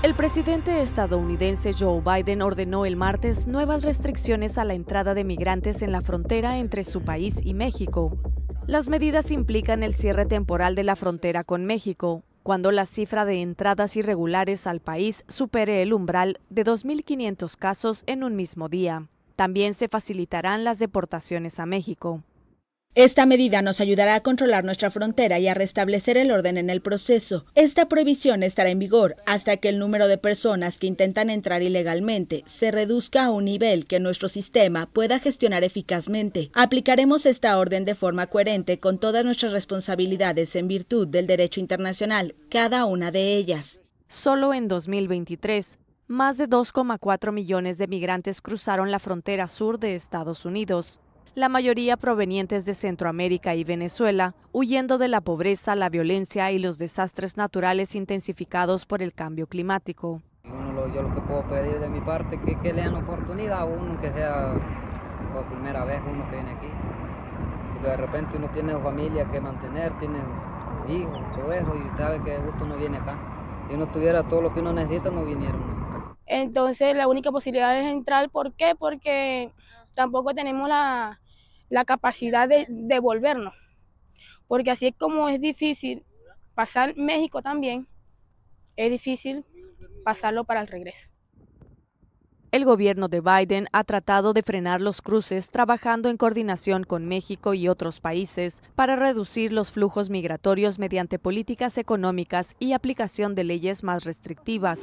El presidente estadounidense Joe Biden ordenó el martes nuevas restricciones a la entrada de migrantes en la frontera entre su país y México. Las medidas implican el cierre temporal de la frontera con México, cuando la cifra de entradas irregulares al país supere el umbral de 2.500 casos en un mismo día. También se facilitarán las deportaciones a México. Esta medida nos ayudará a controlar nuestra frontera y a restablecer el orden en el proceso. Esta prohibición estará en vigor hasta que el número de personas que intentan entrar ilegalmente se reduzca a un nivel que nuestro sistema pueda gestionar eficazmente. Aplicaremos esta orden de forma coherente con todas nuestras responsabilidades en virtud del derecho internacional, cada una de ellas. Solo en 2023, más de 2,4 millones de migrantes cruzaron la frontera sur de Estados Unidos la mayoría provenientes de Centroamérica y Venezuela, huyendo de la pobreza, la violencia y los desastres naturales intensificados por el cambio climático. yo lo que puedo pedir de mi parte es que, le den oportunidad a uno que sea por primera vez uno que viene aquí. Porque de repente uno tiene familia que mantener, tiene hijos, todo eso, y sabe que justo no viene acá. Si uno tuviera todo lo que uno necesita, no vinieron. Entonces la única posibilidad es entrar, ¿por qué? Porque tampoco tenemos la, la capacidad de devolvernos. Porque así es como es difícil pasar México también, es difícil pasarlo para el regreso. El gobierno de Biden ha tratado de frenar los cruces trabajando en coordinación con México y otros países para reducir los flujos migratorios mediante políticas económicas y aplicación de leyes más restrictivas.